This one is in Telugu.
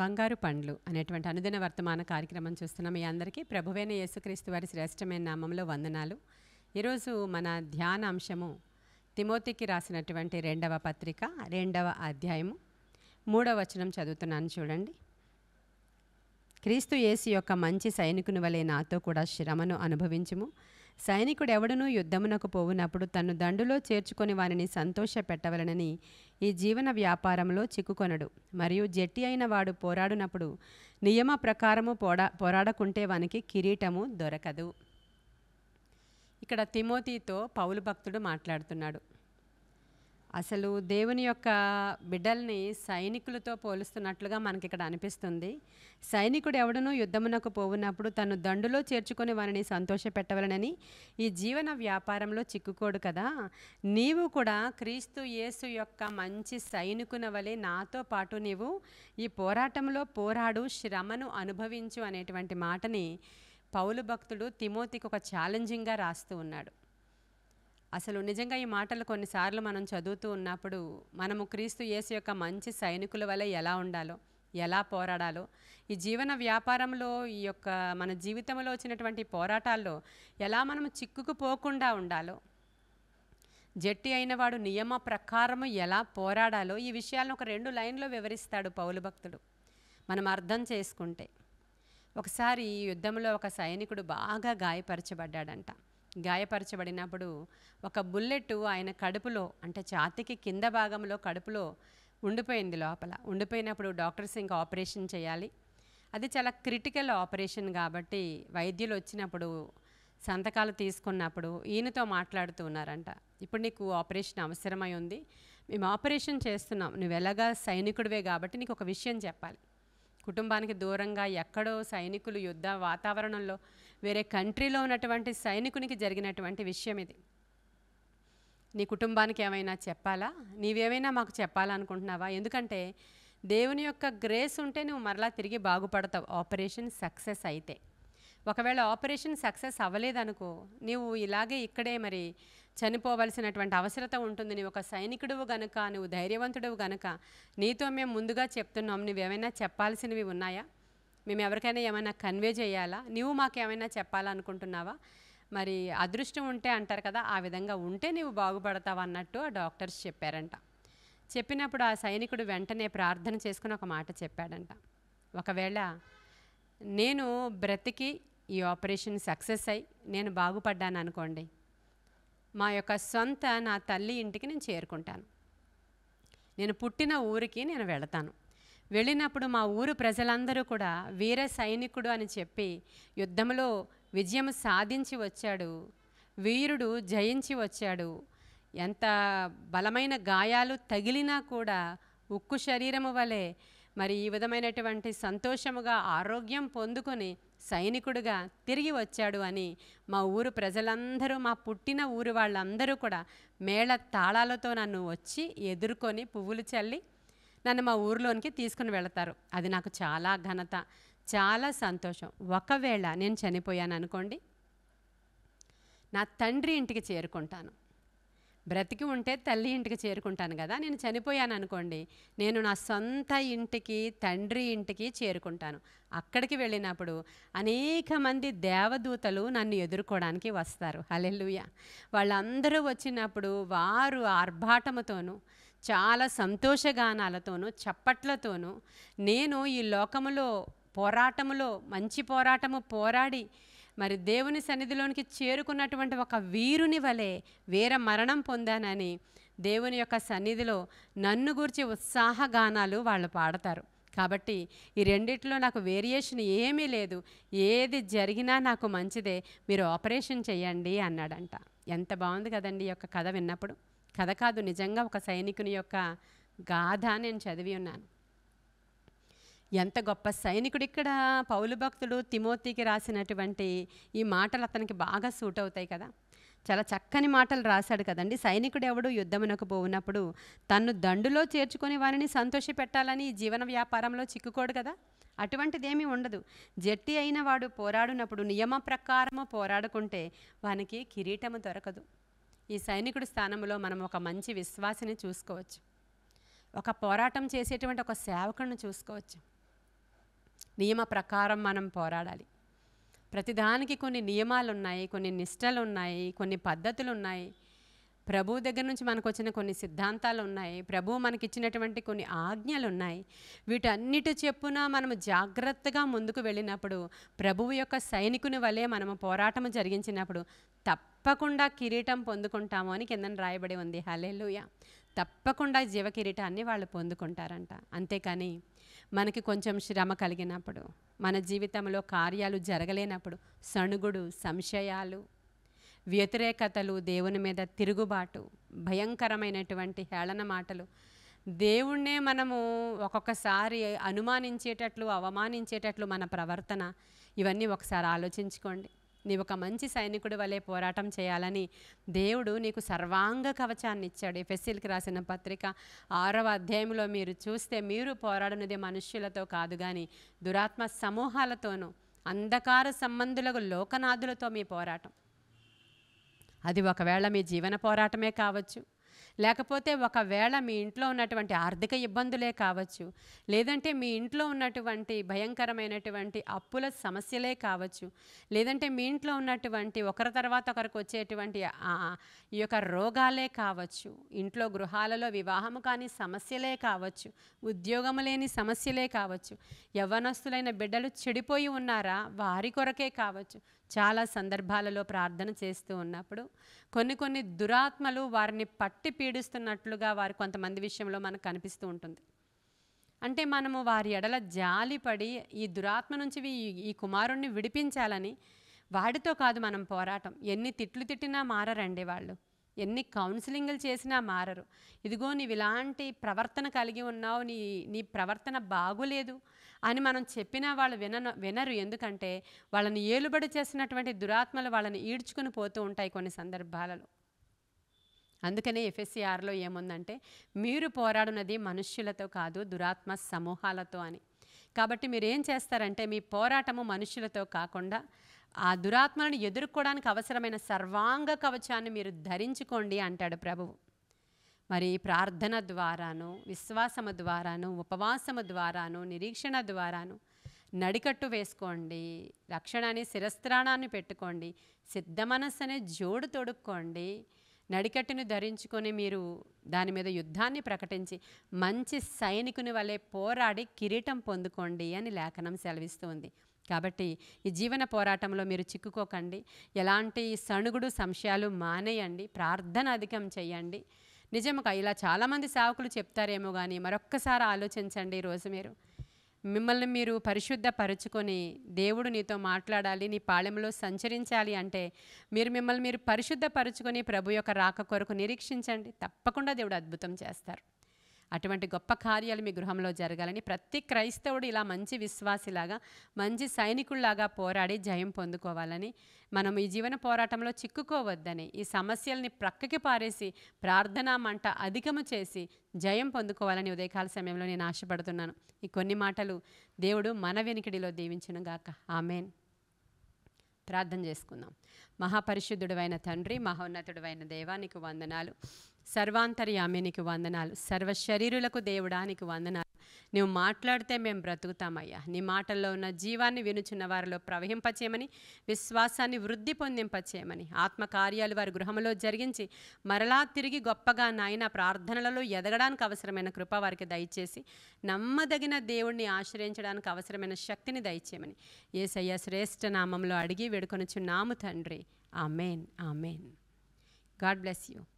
బంగారు పండ్లు అనేటువంటి అనుదిన వర్తమాన కార్యక్రమం చూస్తున్న మీ అందరికీ ప్రభువైన యేసుక్రీస్తు వారి శ్రేష్టమైన నామంలో వందనాలు ఈరోజు మన ధ్యాన అంశము తిమోతికి రాసినటువంటి రెండవ పత్రిక రెండవ అధ్యాయము మూడవ వచనం చదువుతున్నాను చూడండి క్రీస్తు యేసు యొక్క మంచి సైనికుని వలె నాతో కూడా శ్రమను అనుభవించుము సైనికుడెవడనూ యుద్ధమునకు పోవునప్పుడు తను దండులో చేర్చుకొని వారిని సంతోష పెట్టవలనని ఈ జీవన వ్యాపారంలో చిక్కుకొనడు మరియు జట్టి అయిన వాడు పోరాడునప్పుడు నియమ ప్రకారము పోడా పోరాడకుంటే వానికి కిరీటము దొరకదు ఇక్కడ తిమోతితో పౌలు భక్తుడు మాట్లాడుతున్నాడు అసలు దేవుని యొక్క బిడ్డల్ని సైనికులతో పోలుస్తున్నట్లుగా మనకి ఇక్కడ అనిపిస్తుంది సైనికుడు ఎవడనూ యుద్ధమునకు పోవున్నప్పుడు తను దండులో చేర్చుకొని వారిని సంతోషపెట్టవలనని ఈ జీవన వ్యాపారంలో చిక్కుకోడు కదా నీవు కూడా క్రీస్తు యేసు యొక్క మంచి సైనికున వలె నాతో పాటు నీవు ఈ పోరాటంలో పోరాడు శ్రమను అనుభవించు అనేటువంటి మాటని పౌలు భక్తుడు తిమోతికి ఒక ఛాలెంజింగ్గా రాస్తూ ఉన్నాడు అసలు నిజంగా ఈ మాటలు కొన్నిసార్లు మనం చదువుతూ ఉన్నప్పుడు మనము క్రీస్తు యేసు యొక్క మంచి సైనికుల వల్ల ఎలా ఉండాలో ఎలా పోరాడాలో ఈ జీవన వ్యాపారంలో ఈ యొక్క మన జీవితంలో వచ్చినటువంటి పోరాటాల్లో ఎలా మనం చిక్కుకుపోకుండా ఉండాలో జట్టి అయినవాడు నియమ ప్రకారము ఎలా పోరాడాలో ఈ విషయాలను ఒక రెండు లైన్లో వివరిస్తాడు పౌలు భక్తుడు మనం అర్థం చేసుకుంటే ఒకసారి ఈ యుద్ధంలో ఒక సైనికుడు బాగా గాయపరచబడ్డాడంట గాయపరచబడినప్పుడు ఒక బుల్లెట్ ఆయన కడుపులో అంటే ఛాతికి కింద భాగంలో కడుపులో ఉండిపోయింది లోపల ఉండిపోయినప్పుడు డాక్టర్స్ ఇంకా ఆపరేషన్ చేయాలి అది చాలా క్రిటికల్ ఆపరేషన్ కాబట్టి వైద్యులు వచ్చినప్పుడు సంతకాలు తీసుకున్నప్పుడు ఈయనతో మాట్లాడుతూ ఉన్నారంట ఇప్పుడు నీకు ఆపరేషన్ అవసరమై ఉంది మేము ఆపరేషన్ చేస్తున్నాం నువ్వు ఎలాగా సైనికుడివే కాబట్టి నీకు ఒక విషయం చెప్పాలి కుటుంబానికి దూరంగా ఎక్కడో సైనికులు యుద్ధ వాతావరణంలో వేరే కంట్రీలో ఉన్నటువంటి సైనికునికి జరిగినటువంటి విషయం ఇది నీ కుటుంబానికి ఏమైనా చెప్పాలా నీవేమైనా మాకు చెప్పాలనుకుంటున్నావా ఎందుకంటే దేవుని యొక్క గ్రేస్ ఉంటే నువ్వు మరలా తిరిగి బాగుపడతావు ఆపరేషన్ సక్సెస్ అయితే ఒకవేళ ఆపరేషన్ సక్సెస్ అవ్వలేదనుకో నీవు ఇలాగే ఇక్కడే మరి చనిపోవలసినటువంటి అవసరత ఉంటుంది నీవు ఒక సైనికుడువు గనుక నువ్వు ధైర్యవంతుడువు గనుక నీతో మేము ముందుగా చెప్తున్నాం నువ్వేమైనా చెప్పాల్సినవి ఉన్నాయా మేము ఎవరికైనా ఏమైనా కన్వే చేయాలా నువ్వు మాకేమైనా చెప్పాలనుకుంటున్నావా మరి అదృష్టం ఉంటే అంటారు కదా ఆ విధంగా ఉంటే నీవు బాగుపడతావు అన్నట్టు ఆ డాక్టర్స్ చెప్పారంట చెప్పినప్పుడు ఆ సైనికుడు వెంటనే ప్రార్థన చేసుకుని ఒక మాట చెప్పాడంట ఒకవేళ నేను బ్రతికి ఈ ఆపరేషన్ సక్సెస్ అయి నేను బాగుపడ్డాను అనుకోండి మా యొక్క సొంత నా తల్లి ఇంటికి నేను చేరుకుంటాను నేను పుట్టిన ఊరికి నేను వెళతాను వెళ్ళినప్పుడు మా ఊరు ప్రజలందరూ కూడా వీర సైనికుడు అని చెప్పి యుద్ధంలో విజయం సాధించి వచ్చాడు వీరుడు జయించి వచ్చాడు ఎంత బలమైన గాయాలు తగిలినా కూడా ఉక్కు శరీరము వలె మరి ఈ విధమైనటువంటి సంతోషముగా ఆరోగ్యం పొందుకొని సైనికుడుగా తిరిగి వచ్చాడు అని మా ఊరు ప్రజలందరూ మా పుట్టిన ఊరు వాళ్ళందరూ కూడా మేళ తాళాలతో నన్ను వచ్చి ఎదుర్కొని పువ్వులు చల్లి నన్ను మా ఊరిలోనికి తీసుకుని వెళతారు అది నాకు చాలా ఘనత చాలా సంతోషం ఒకవేళ నేను చనిపోయాను అనుకోండి నా తండ్రి ఇంటికి చేరుకుంటాను బ్రతికి ఉంటే తల్లి ఇంటికి చేరుకుంటాను కదా నేను చనిపోయాను అనుకోండి నేను నా సొంత ఇంటికి తండ్రి ఇంటికి చేరుకుంటాను అక్కడికి వెళ్ళినప్పుడు అనేక మంది దేవదూతలు నన్ను ఎదుర్కోవడానికి వస్తారు హలెల్లుయ వాళ్ళందరూ వచ్చినప్పుడు వారు ఆర్భాటముతోనూ చాలా సంతోషగానాలతోనూ చప్పట్లతోనూ నేను ఈ లోకములో పోరాటములో మంచి పోరాటము పోరాడి మరి దేవుని సన్నిధిలోనికి చేరుకున్నటువంటి ఒక వీరుని వలె వీర మరణం పొందానని దేవుని యొక్క సన్నిధిలో నన్ను గురించి ఉత్సాహగానాలు వాళ్ళు పాడతారు కాబట్టి ఈ రెండిట్లో నాకు వేరియేషన్ ఏమీ లేదు ఏది జరిగినా నాకు మంచిదే మీరు ఆపరేషన్ చేయండి అన్నాడంట ఎంత బాగుంది కదండి ఈ యొక్క కథ విన్నప్పుడు కథ కాదు నిజంగా ఒక సైనికుని యొక్క గాథ నేను చదివి ఉన్నాను ఎంత గొప్ప సైనికుడు ఇక్కడ పౌలు భక్తుడు తిమోతికి రాసినటువంటి ఈ మాటలు అతనికి బాగా సూట్ అవుతాయి కదా చాలా చక్కని మాటలు రాశాడు కదండి సైనికుడు ఎవడు యుద్ధమునకు పోవునప్పుడు తను దండులో చేర్చుకొని వారిని సంతోష పెట్టాలని జీవన వ్యాపారంలో చిక్కుకోడు కదా అటువంటిదేమీ ఉండదు జట్టి అయిన వాడు పోరాడినప్పుడు నియమ ప్రకారము పోరాడుకుంటే వానికి కిరీటము దొరకదు ఈ సైనికుడి స్థానంలో మనం ఒక మంచి విశ్వాసిని చూసుకోవచ్చు ఒక పోరాటం చేసేటువంటి ఒక సేవకుడిని చూసుకోవచ్చు నియమ ప్రకారం మనం పోరాడాలి ప్రతిదానికి కొన్ని నియమాలు ఉన్నాయి కొన్ని నిష్టలు ఉన్నాయి కొన్ని పద్ధతులు ఉన్నాయి ప్రభు దగ్గర నుంచి మనకు వచ్చిన కొన్ని సిద్ధాంతాలు ఉన్నాయి ప్రభు మనకిచ్చినటువంటి కొన్ని ఆజ్ఞలు ఉన్నాయి వీటన్నిటి చెప్పున మనం జాగ్రత్తగా ముందుకు వెళ్ళినప్పుడు ప్రభువు యొక్క సైనికుని వలె మనము పోరాటం జరిగించినప్పుడు తప్పకుండా కిరీటం పొందుకుంటాము అని కిందన రాయబడి ఉంది హలే తప్పకుండా జీవ కిరీటాన్ని వాళ్ళు పొందుకుంటారంట అంతేకాని మనకి కొంచెం శ్రమ కలిగినప్పుడు మన జీవితంలో కార్యాలు జరగలేనప్పుడు సణుగుడు సంశయాలు వ్యతిరేకతలు దేవుని మీద తిరుగుబాటు భయంకరమైనటువంటి హేళన మాటలు దేవుణ్ణే మనము ఒక్కొక్కసారి అనుమానించేటట్లు అవమానించేటట్లు మన ప్రవర్తన ఇవన్నీ ఒకసారి ఆలోచించుకోండి నీవు ఒక మంచి సైనికుడి వలె పోరాటం చేయాలని దేవుడు నీకు సర్వాంగ కవచాన్ని ఇచ్చాడు ఎఫ్ఎస్సీలకి రాసిన పత్రిక ఆరవ అధ్యాయంలో మీరు చూస్తే మీరు పోరాడినది మనుష్యులతో కాదు కానీ దురాత్మ సమూహాలతోనూ అంధకార సంబంధులకు లోకనాథులతో మీ పోరాటం అది ఒకవేళ మీ జీవన పోరాటమే కావచ్చు లేకపోతే ఒకవేళ మీ ఇంట్లో ఉన్నటువంటి ఆర్థిక ఇబ్బందులే కావచ్చు లేదంటే మీ ఇంట్లో ఉన్నటువంటి భయంకరమైనటువంటి అప్పుల సమస్యలే కావచ్చు లేదంటే మీ ఇంట్లో ఉన్నటువంటి ఒకరి తర్వాత ఒకరికి వచ్చేటువంటి ఈ యొక్క రోగాలే కావచ్చు ఇంట్లో గృహాలలో వివాహము కాని సమస్యలే కావచ్చు ఉద్యోగము లేని సమస్యలే కావచ్చు యవ్వనస్తులైన బిడ్డలు చెడిపోయి ఉన్నారా వారి కొరకే కావచ్చు చాలా సందర్భాలలో ప్రార్థన చేస్తూ ఉన్నప్పుడు కొన్ని కొన్ని దురాత్మలు వారిని పట్టి పీడిస్తున్నట్లుగా వారు కొంతమంది విషయంలో మనకు కనిపిస్తూ ఉంటుంది అంటే మనము వారి ఎడల జాలిపడి ఈ దురాత్మ నుంచి ఈ కుమారుణ్ణి విడిపించాలని వాడితో కాదు మనం పోరాటం ఎన్ని తిట్లు తిట్టినా మారరండి వాళ్ళు ఎన్ని కౌన్సిలింగ్లు చేసినా మారరు ఇదిగో నీవు ఇలాంటి ప్రవర్తన కలిగి ఉన్నావు నీ నీ ప్రవర్తన బాగులేదు అని మనం చెప్పినా వాళ్ళు విన వినరు ఎందుకంటే వాళ్ళని ఏలుబడి చేసినటువంటి దురాత్మలు వాళ్ళని ఈడ్చుకుని పోతూ ఉంటాయి కొన్ని సందర్భాలలో అందుకనే ఎఫ్ఎస్సిఆర్లో ఏముందంటే మీరు పోరాడున్నది మనుష్యులతో కాదు దురాత్మ సమూహాలతో అని కాబట్టి మీరు ఏం చేస్తారంటే మీ పోరాటము మనుషులతో కాకుండా ఆ దురాత్మలను ఎదుర్కోవడానికి అవసరమైన సర్వాంగ కవచాన్ని మీరు ధరించుకోండి అంటాడు ప్రభువు మరి ప్రార్థన ద్వారాను విశ్వాసము ద్వారాను ఉపవాసము ద్వారాను నిరీక్షణ ద్వారాను నడికట్టు వేసుకోండి రక్షణని శిరస్త్రాణాన్ని పెట్టుకోండి సిద్ధ మనస్సు జోడు తొడుక్కోండి నడికట్టును ధరించుకొని మీరు దాని మీద యుద్ధాన్ని ప్రకటించి మంచి సైనికుని వలె పోరాడి కిరీటం పొందుకోండి అని లేఖనం సెలవిస్తుంది కాబట్టి ఈ జీవన పోరాటంలో మీరు చిక్కుకోకండి ఎలాంటి సణుగుడు సంశయాలు మానేయండి ప్రార్థన అధికం చేయండి నిజముగా ఇలా చాలామంది సేవకులు చెప్తారేమో కానీ మరొక్కసారి ఆలోచించండి ఈరోజు మీరు మిమ్మల్ని మీరు పరిశుద్ధపరుచుకొని దేవుడు నీతో మాట్లాడాలి నీ పాళెంలో సంచరించాలి అంటే మీరు మిమ్మల్ని మీరు పరిశుద్ధపరుచుకొని ప్రభు యొక్క రాక కొరకు నిరీక్షించండి తప్పకుండా దేవుడు అద్భుతం చేస్తారు అటువంటి గొప్ప కార్యాలు మీ గృహంలో జరగాలని ప్రతి క్రైస్తవుడు ఇలా మంచి విశ్వాసిలాగా మంచి సైనికుల్లాగా పోరాడి జయం పొందుకోవాలని మనం ఈ జీవన పోరాటంలో చిక్కుకోవద్దని ఈ సమస్యల్ని ప్రక్కకి పారేసి ప్రార్థన మంట అధికము చేసి జయం పొందుకోవాలని ఉదయకాల సమయంలో నేను ఆశపడుతున్నాను ఈ కొన్ని మాటలు దేవుడు మన వెనుకడిలో దీవించునుగాక ఆమెన్ ప్రార్థన చేసుకుందాం అయిన తండ్రి మహోన్నతుడైన అయిన దేవానికి వందనాలు సర్వాంతర్యామినికి వందనాలు సర్వ శరీరులకు దేవుడానికి వందనాలు నువ్వు మాట్లాడితే మేము బ్రతుకుతామయ్యా నీ మాటల్లో ఉన్న జీవాన్ని వినుచున్న వారిలో ప్రవహింపచేయమని విశ్వాసాన్ని వృద్ధి పొందింపచేయమని ఆత్మకార్యాలు వారి గృహంలో జరిగించి మరలా తిరిగి గొప్పగా నాయన ప్రార్థనలలో ఎదగడానికి అవసరమైన కృప వారికి దయచేసి నమ్మదగిన దేవుణ్ణి ఆశ్రయించడానికి అవసరమైన శక్తిని దయచేయమని ఏసయ్య శ్రేష్ఠ నామంలో అడిగి వేడుకొనుచున్నాము తండ్రి amen amen God bless you